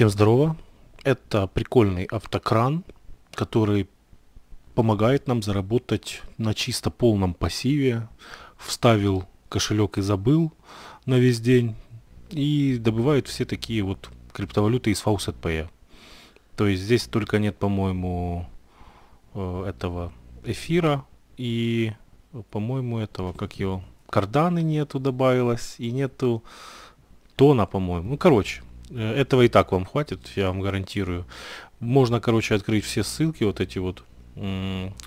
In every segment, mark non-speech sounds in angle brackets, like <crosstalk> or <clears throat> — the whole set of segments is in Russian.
Всем здорово. Это прикольный автокран, который помогает нам заработать на чисто полном пассиве. Вставил кошелек и забыл на весь день. И добывают все такие вот криптовалюты из FaucetPay. То есть здесь только нет, по-моему, э, этого эфира и, по-моему, этого, как его, карданы нету добавилось и нету тона, по-моему. Ну, короче, Э, этого и так вам хватит, я вам гарантирую. Можно, короче, открыть все ссылки, вот эти вот,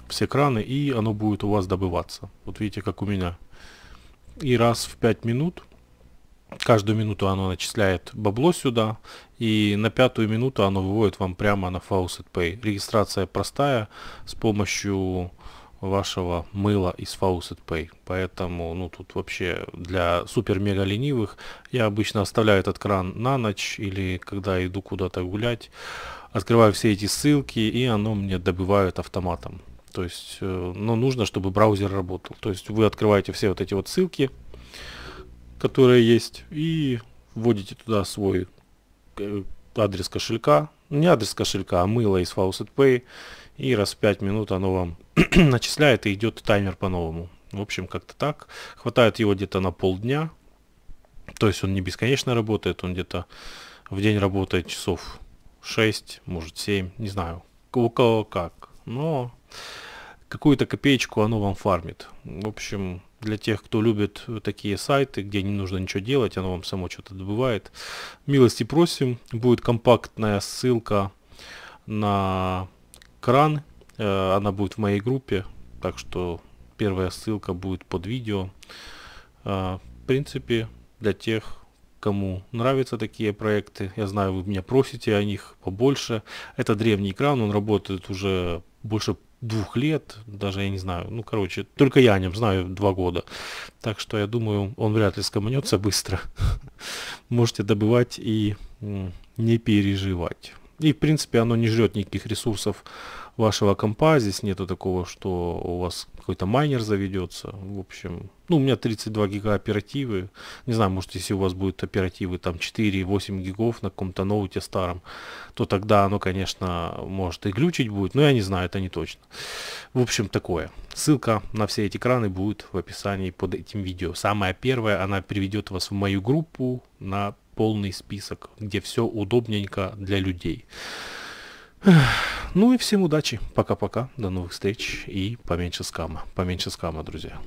все краны, и оно будет у вас добываться. Вот видите, как у меня. И раз в 5 минут, каждую минуту оно начисляет бабло сюда, и на пятую минуту оно выводит вам прямо на Faucet Pay. Регистрация простая, с помощью вашего мыла из Faucet Pay. Поэтому, ну, тут вообще для супер-мега ленивых я обычно оставляю этот кран на ночь или когда иду куда-то гулять, открываю все эти ссылки и оно мне добывает автоматом. То есть, э, но нужно, чтобы браузер работал. То есть вы открываете все вот эти вот ссылки, которые есть, и вводите туда свой э, адрес кошелька, не адрес кошелька, а мыло из Faucet Pay. И раз в 5 минут оно вам <clears throat> начисляет и идет таймер по-новому. В общем, как-то так. Хватает его где-то на полдня. То есть он не бесконечно работает, он где-то в день работает часов 6, может 7, не знаю, у кого как. Но какую-то копеечку оно вам фармит. В общем, для тех, кто любит такие сайты, где не нужно ничего делать, оно вам само что-то добывает. Милости просим. Будет компактная ссылка на кран. Э, она будет в моей группе. Так что первая ссылка будет под видео. Э, в принципе, для тех, кому нравятся такие проекты. Я знаю, вы меня просите о них побольше. Это древний экран, он работает уже больше двух лет, даже я не знаю, ну, короче, только я о нем знаю два года. Так что я думаю, он вряд ли скоманется быстро. <laughs> Можете добывать и не переживать. И, в принципе, оно не жрет никаких ресурсов вашего компа, здесь нету такого, что у вас какой-то майнер заведется. В общем, ну у меня 32 гига оперативы. Не знаю, может если у вас будет оперативы там 4-8 гигов на каком-то ноуте старом, то тогда оно, конечно, может и глючить будет, но я не знаю, это не точно. В общем, такое. Ссылка на все эти экраны будет в описании под этим видео. Самая первая, она приведет вас в мою группу на полный список, где все удобненько для людей. Ну и всем удачи, пока-пока, до новых встреч и поменьше скама, поменьше скама, друзья.